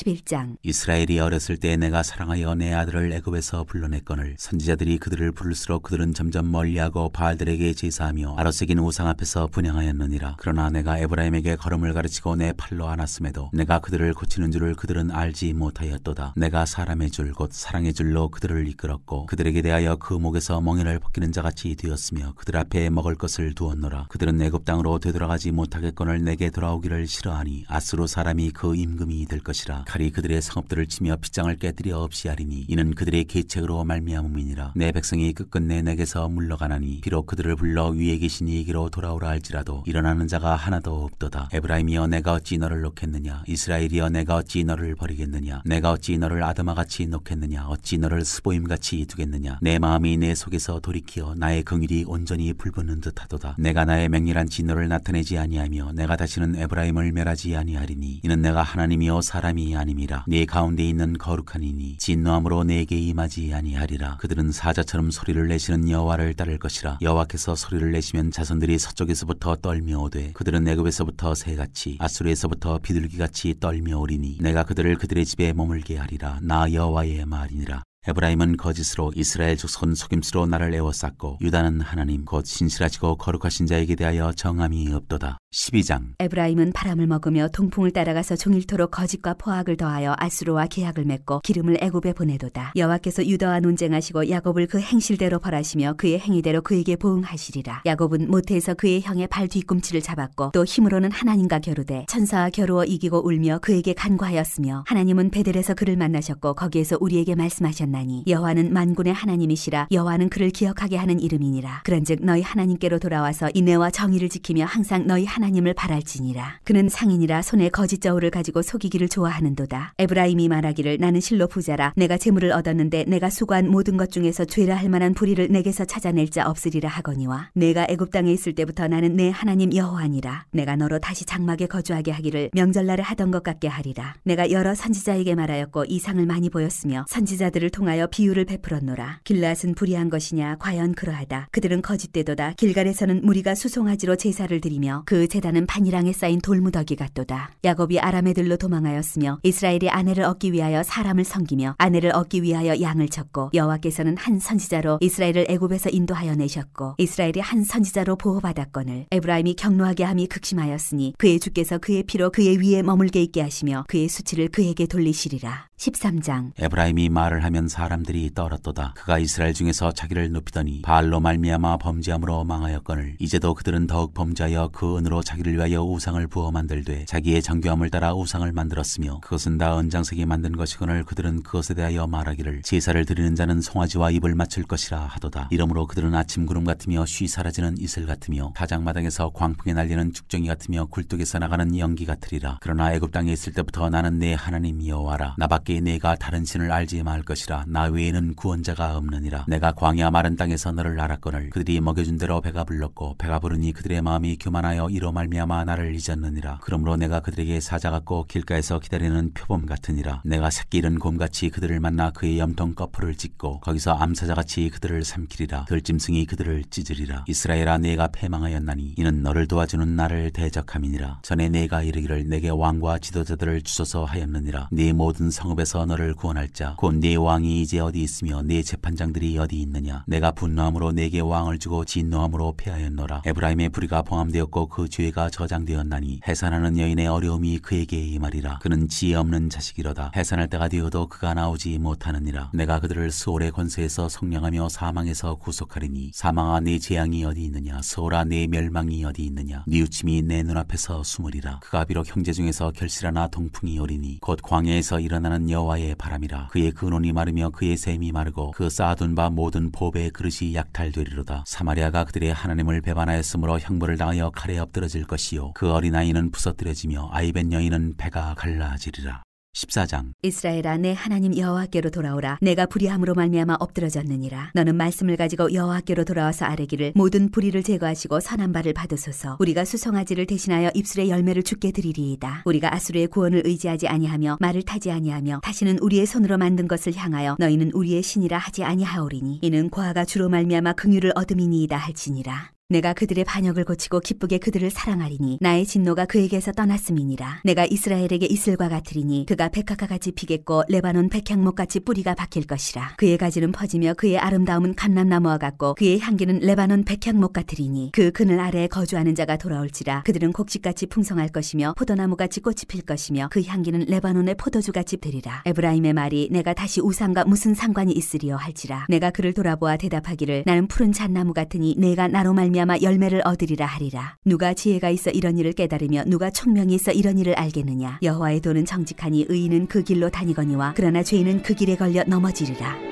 11장 이스라엘이 어렸을 때 내가 사랑하여 내 아들을 애굽에서 불러냈거늘 선지자들이 그들을 부를수록 그들은 점점 멀리하고 바알들에게 제사하며 아로새긴 우상 앞에서 분양하였느니라 그러나 내가 에브라임에게 걸음을 가르치고 내 팔로 안았음에도 내가 그들을 고치는 줄을 그들은 알지 못하였도다 내가 사람의 줄 곧 사랑의 줄로 그들을 이끌었고 그들에게 대하여 그 목에서 멍에를 벗기는 자같이 되었으며 그들 앞에 먹을 것을 두었노라 그들은 애굽 땅으로 되돌아가지 못하겠거늘 내게 돌아오기를 싫어하니 아스로 사람이 그 임금이 될 것이라 칼이 그들의 성읍들을 치며 빗장을 깨뜨려 없이하리니 이는 그들의 계책으로 말미암음이니라 내 백성이 끝끝내 그 내게서 물러가나니 비록 그들을 불러 위에 계신 이에게로 돌아오라 할지라도 일어나는 자가 하나도 없도다 에브라임이여 내가 어찌 너를 놓겠느냐 이스라엘이여 내가 어찌 너를 버리겠느냐 내가 어찌 너를 아담아같이 놓겠느냐 어찌 너를 스보임같이 두겠느냐 내 마음이 내 속에서 돌이키어 나의 긍일이 온전히 불붙는 듯하도다 내가 나의 맹렬한 진노를 나타내지 아니하며 내가 다시는 에브라임을 멸하지 아니하리니 이는 내가 하나님이여 사람이 아님이라 네 가운데 있는 거룩한 이니 진노함으로 내게 임하지 아니하리라 그들은 사자처럼 소리를 내시는 여호와를 따를 것이라 여호와께서 소리를 내시면 자손들이 서쪽에서부터 떨며오되 그들은 애굽에서부터 새같이 아수르에서부터 비둘기같이 떨며오리니 내가 그들을 그들의 집에 머물게 하리라 나 여호와의 말이니라 에브라임은 거짓으로 이스라엘 족손 속임수로 나를 애워쌌고 유다는 하나님 곧 신실하시고 거룩하신 자에게 대하여 정함이 없도다. 12장 에브라임은 바람을 먹으며 동풍을 따라가서 종일토록 거짓과 포악을 더하여 아스로와 계약을 맺고 기름을 애굽에 보내도다. 여호와께서 유다와 논쟁하시고 야곱을 그 행실대로 벌하시며 그의 행위대로 그에게 보응하시리라. 야곱은 모태에서 그의 형의 발 뒤꿈치를 잡았고 또 힘으로는 하나님과 겨루되 천사와 겨루어 이기고 울며 그에게 간과하였으며 하나님은 베델에서 그를 만나셨고 거기에서 우리에게 말씀하셨나 하나니 여호와는 만군의 하나님이시라 여호와는 그를 기억하게 하는 이름이니라 그런즉 너희 하나님께로 돌아와서 인애와 정의를 지키며 항상 너희 하나님을 바랄지니라 그는 상인이라 손에 거짓 저울을 가지고 속이기를 좋아하는도다 에브라임이 말하기를 나는 실로 부자라 내가 재물을 얻었는데 내가 수고한 모든 것 중에서 죄라 할 만한 불의를 내게서 찾아낼 자 없으리라 하거니와 내가 애굽 땅에 있을 때부터 나는 내 하나님 여호와니라 내가 너로 다시 장막에 거주하게 하기를 명절날에 하던 것 같게 하리라 내가 여러 선지자에게 말하였고 이상을 많이 보였으며 선지자들을 통하여 비유를 베풀었노라. 길랏은 불의한 것이냐 과연 그러하다. 그들은 거짓되도다. 길갈에서는 무리가 수송아지로 제사를 드리며 그 제단은 반이랑에 쌓인 돌무더기 같도다. 야곱이 아람에들로 도망하였으며 이스라엘이 아내를 얻기 위하여 사람을 섬기며 아내를 얻기 위하여 양을 쳤고 여호와께서는 한 선지자로 이스라엘을 애굽에서 인도하여 내셨고 이스라엘이 한 선지자로 보호받았거늘 에브라임이 경노하게 함이 극심하였으니 그의 주께서 그의 피로 그의 위에 머물게 있게 하시며 그의 수치를 그에게 돌리시리라. 13장 에브라임이 말을 하면 사람들이 떨었도다 그가 이스라엘 중에서 자기를 높이더니 발로 말미암아 범죄함으로 망하였거늘 이제도 그들은 더욱 범죄하여 그 은으로 자기를 위하여 우상을 부어 만들되 자기의 정교함을 따라 우상을 만들었으며 그것은 다 은장색이 만든 것이거늘 그들은 그것에 대하여 말하기를 제사를 드리는 자는 송아지와 입을 맞출 것이라 하도다 이러므로 그들은 아침 구름 같으며 쉬 사라지는 이슬 같으며 타장마당에서 광풍에 날리는 죽정이 같으며 굴뚝에서 나가는 연기 같으리라 그러나 애굽 땅에 있을 때부터 나는 내 하나님 이여와라 나밖에 밖에 내가 다른 신을 알지 말 것이라 나 외에는 구원자가 없느니라 내가 광야 마른 땅에서 너를 알았거늘 그들이 먹여준 대로 배가 불렀고 배가 부르니 그들의 마음이 교만하여 이로 말미암아 나를 잊었느니라 그러므로 내가 그들에게 사자 같고 길가에서 기다리는 표범 같으니라 내가 새끼 잃은 곰같이 그들을 만나 그의 염통 거풀을 찢고 거기서 암사자같이 그들을 삼키리라 들짐승이 그들을 찢으리라 이스라엘아 내가 패망하였나니 이는 너를 도와주는 나를 대적함이니라 전에 내가 이르기를 내게 왕과 지도자들을 주소서 하였느니라 네 모든 성읍 대접에서 너를 구원할 자 곧 네 왕이 이제 어디 있으며 네 재판장들이 어디 있느냐 내가 분노함으로 네게 왕을 주고 진노함으로 패하였노라 에브라임의 불의가 포함되었고그 죄가 저장되었나니 해산하는 여인의 어려움이 그에게 이말이라 그는 지혜 없는 자식이로다 해산할 때가 되어도 그가 나오지 못하느니라 내가 그들을 스올의 권세에서 성령하며 사망에서 구속하리니 사망아 네 재앙이 어디 있느냐 소올아네 멸망이 어디 있느냐 니우침이내 눈앞에서 숨으리라 그가 비록 형제 중에서 결실하나 동풍이 오리니 곧 광야에서 일어나는 여호와의 바람이라 그의 근원이 마르며 그의 샘이 마르고 그 쌓아둔 바 모든 보배의 그릇이 약탈되리로다 사마리아가 그들의 하나님을 배반하였으므로 형벌을 당하여 칼에 엎드러질 것이요 그 어린아이는 부서뜨려지며 아이벤 여인은 배가 갈라지리라 14장 이스라엘아 내 하나님 여호와께로 돌아오라 내가 불의함으로 말미암아 엎드러졌느니라 너는 말씀을 가지고 여호와께로 돌아와서 아뢰기를 모든 불의를 제거하시고 선한 바를 받으소서 우리가 수성아지를 대신하여 입술의 열매를 죽게 드리리이다 우리가 아수르의 구원을 의지하지 아니하며 말을 타지 아니하며 다시는 우리의 손으로 만든 것을 향하여 너희는 우리의 신이라 하지 아니하오리니 이는 고아가 주로 말미암아 긍휼을 얻음이니이다 할지니라 내가 그들의 반역을 고치고 기쁘게 그들을 사랑하리니 나의 진노가 그에게서 떠났음이니라. 내가 이스라엘에게 이슬과 같으리니 그가 백화가같이 피겠고 레바논 백향목같이 뿌리가 박힐 것이라. 그의 가지는 퍼지며 그의 아름다움은 감람나무와 같고 그의 향기는 레바논 백향목 같으리니 그 그늘 아래에 거주하는 자가 돌아올지라 그들은 곡식같이 풍성할 것이며 포도나무같이 꽃이 필 것이며 그 향기는 레바논의 포도주같이 되리라. 에브라임의 말이 내가 다시 우상과 무슨 상관이 있으리요 할지라. 내가 그를 돌아보아 대답하기를 나는 푸른 잣나무 같으니 내가 나로 말미 말미암아 열매를 얻으리라 하리라. 누가 지혜가 있어 이런 일을 깨달으며 누가 총명이 있어 이런 일을 알겠느냐. 여호와의 도는 정직하니 의인은 그 길로 다니거니와 그러나 죄인은 그 길에 걸려 넘어지리라.